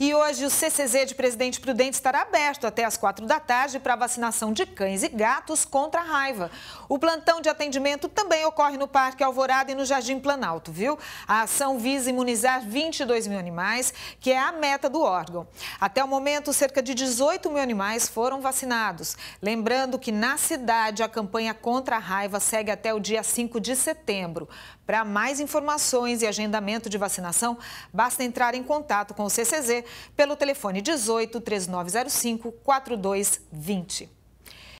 E hoje o CCZ de Presidente Prudente estará aberto até às quatro da tarde para vacinação de cães e gatos contra a raiva. O plantão de atendimento também ocorre no Parque Alvorada e no Jardim Planalto, viu? A ação visa imunizar 22 mil animais, que é a meta do órgão. Até o momento, cerca de 18 mil animais foram vacinados. Lembrando que na cidade a campanha contra a raiva segue até o dia 5 de setembro. Para mais informações e agendamento de vacinação, basta entrar em contato com o CCZ pelo telefone 18 3905 4220.